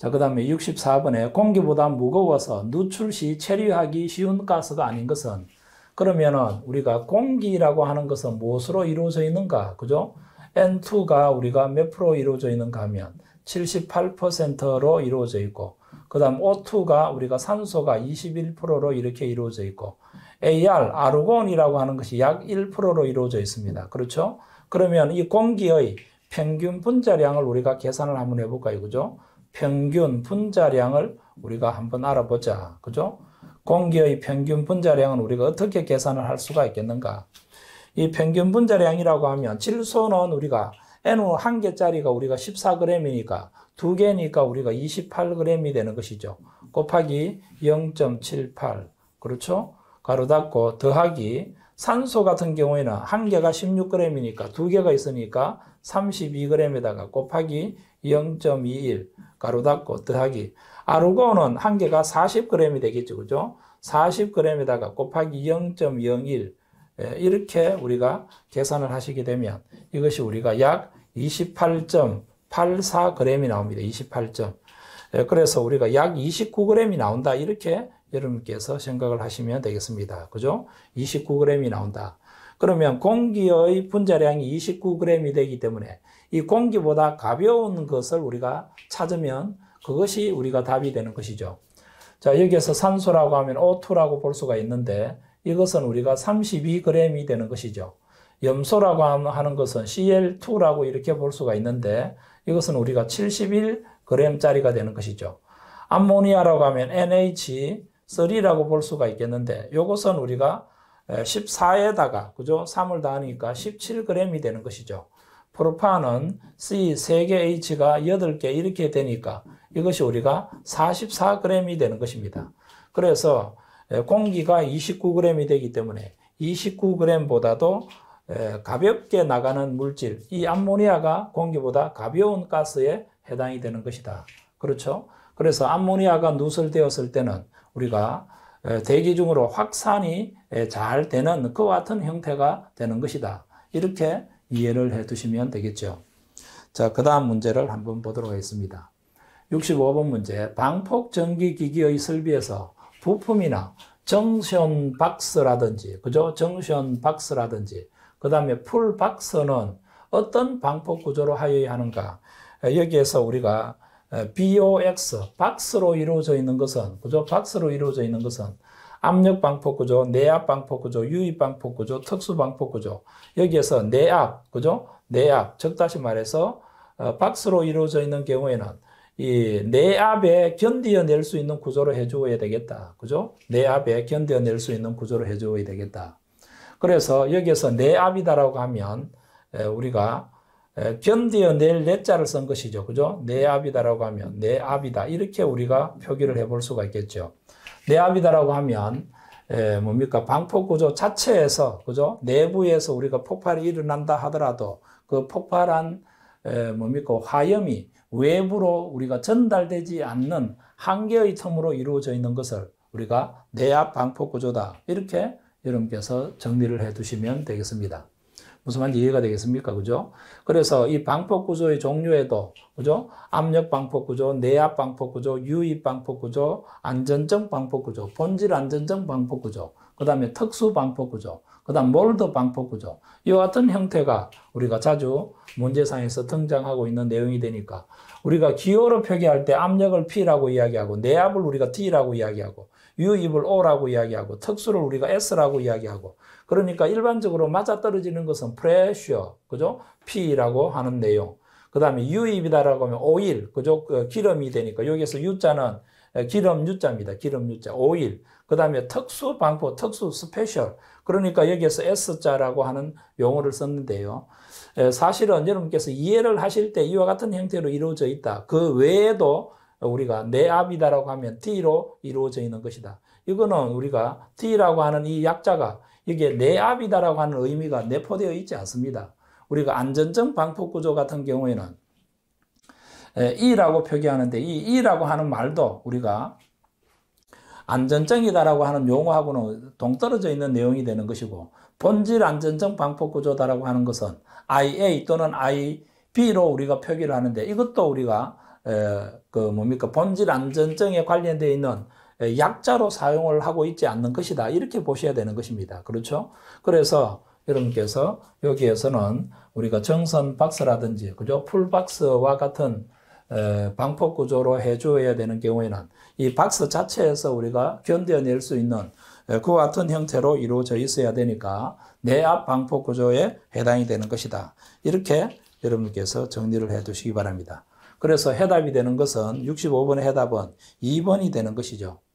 자, 그 다음에 64번에 공기보다 무거워서 누출 시 체류하기 쉬운 가스가 아닌 것은 그러면은 우리가 공기라고 하는 것은 무엇으로 이루어져 있는가? 그죠? N2가 우리가 몇 프로 이루어져 있는가 하면 78%로 이루어져 있고 그 다음 O2가 우리가 산소가 21%로 이렇게 이루어져 있고 AR, 아르곤이라고 하는 것이 약 1%로 이루어져 있습니다. 그렇죠? 그러면 이 공기의 평균 분자량을 우리가 계산을 한번 해볼까요? 그죠? 평균 분자량을 우리가 한번 알아보자. 그죠? 공기의 평균 분자량은 우리가 어떻게 계산을 할 수가 있겠는가? 이 평균 분자량이라고 하면 질소는 우리가 N 한 개짜리가 우리가 14g이니까 두 개니까 우리가 28g이 되는 것이죠. 곱하기 0.78 그렇죠? 가로 닫고 더하기 산소 같은 경우에는 한 개가 16g이니까 두 개가 있으니까 32g에다가 곱하기 0.21 가로 닫고 더하기 아르곤은 한 개가 40g이 되겠죠. 그죠? 40g에다가 곱하기 0.01 예, 이렇게 우리가 계산을 하시게 되면 이것이 우리가 약 28.84g이 나옵니다. 28점. 예, 그래서 우리가 약 29g이 나온다. 이렇게 여러분께서 생각을 하시면 되겠습니다. 그죠? 29g이 나온다. 그러면 공기의 분자량이 29g이 되기 때문에 이 공기보다 가벼운 것을 우리가 찾으면 그것이 우리가 답이 되는 것이죠. 자, 여기에서 산소라고 하면 O2라고 볼 수가 있는데 이것은 우리가 32g이 되는 것이죠. 염소라고 하는 것은 Cl2라고 이렇게 볼 수가 있는데 이것은 우리가 71g짜리가 되는 것이죠. 암모니아라고 하면 NH, 3라고 볼 수가 있겠는데 요것은 우리가 14에다가 그죠? 3을 다하니까 17g이 되는 것이죠. 프로파는 C 3개, H가 8개 이렇게 되니까 이것이 우리가 44g이 되는 것입니다. 그래서 공기가 29g이 되기 때문에 29g보다도 가볍게 나가는 물질, 이 암모니아가 공기보다 가벼운 가스에 해당이 되는 것이다. 그렇죠? 그래서 암모니아가 누설되었을 때는 우리가 대기 중으로 확산이 잘 되는 그와 같은 형태가 되는 것이다. 이렇게 이해를 해 두시면 되겠죠. 자, 그 다음 문제를 한번 보도록 하겠습니다. 65번 문제. 방폭 전기기기의 설비에서 부품이나 정션 박스라든지, 그죠? 정션 박스라든지, 그 다음에 풀 박스는 어떤 방폭 구조로 하여야 하는가? 여기에서 우리가 BOX, 박스로 이루어져 있는 것은, 그죠? 박스로 이루어져 있는 것은 압력 방폭 구조, 내압 방폭 구조, 유입 방폭 구조, 특수 방폭 구조. 여기에서 내압, 그죠? 내압. 즉, 다시 말해서, 어, 박스로 이루어져 있는 경우에는 이 내압에 견뎌낼수 있는 구조로 해주어야 되겠다. 그죠? 내압에 견뎌낼수 있는 구조로 해줘야 되겠다. 그래서 여기에서 내압이다라고 하면, 우리가 견디어 낼 내자를 쓴 것이죠. 그죠? 내 앞이다라고 하면 내 앞이다. 이렇게 우리가 표기를 해볼 수가 있겠죠. 내 앞이다라고 하면 에, 뭡니까? 방폭 구조 자체에서 그죠? 내부에서 우리가 폭발이 일어난다 하더라도 그 폭발한 에, 뭡니까? 화염이 외부로 우리가 전달되지 않는 한계의 틈으로 이루어져 있는 것을 우리가 내압 방폭 구조다. 이렇게 여러분께서 정리를 해 두시면 되겠습니다. 무슨 말인지 이해가 되겠습니까? 그죠? 그래서 이 방폭 구조의 종류에도, 그죠? 압력 방폭 구조, 내압 방폭 구조, 유입 방폭 구조, 안전적 방폭 구조, 본질 안전적 방폭 구조, 그 다음에 특수 방폭 구조, 그 다음 몰드 방폭 구조. 이와 같은 형태가 우리가 자주 문제상에서 등장하고 있는 내용이 되니까 우리가 기호로 표기할 때 압력을 P라고 이야기하고 내압을 우리가 T라고 이야기하고 유입을 O라고 이야기하고 특수를 우리가 S라고 이야기하고 그러니까 일반적으로 맞아떨어지는 것은 pressure, 그죠? P라고 하는 내용. 그 다음에 유입이다라고 하면 오일, 그죠? 그 기름이 되니까 여기에서 U자는 기름 U자입니다. 기름 U자, 오일. 그 다음에 특수 방법, 특수 스페셜. 그러니까 여기에서 S자라고 하는 용어를 썼는데요. 사실은 여러분께서 이해를 하실 때 이와 같은 형태로 이루어져 있다. 그 외에도 우리가 내압이다라고 하면 T로 이루어져 있는 것이다. 이거는 우리가 T라고 하는 이 약자가 이게 내 앞이다라고 하는 의미가 내포되어 있지 않습니다. 우리가 안전적 방폭 구조 같은 경우에는 E라고 표기하는데 이 E라고 하는 말도 우리가 안전증이다라고 하는 용어하고는 동떨어져 있는 내용이 되는 것이고 본질 안전증 방법 구조다라고 하는 것은 IA 또는 IB로 우리가 표기를 하는데 이것도 우리가 그 뭡니까 본질 안전증에 관련되어 있는 약자로 사용을 하고 있지 않는 것이다 이렇게 보셔야 되는 것입니다. 그렇죠? 그래서 여러분께서 여기에서는 우리가 정선 박스라든지 그죠 풀 박스와 같은 방폭 구조로 해줘야 되는 경우에는 이 박스 자체에서 우리가 견뎌낼 수 있는 그와 같은 형태로 이루어져 있어야 되니까 내 앞 방폭 구조에 해당이 되는 것이다. 이렇게 여러분께서 정리를 해 두시기 바랍니다. 그래서 해답이 되는 것은 65번의 해답은 2번이 되는 것이죠.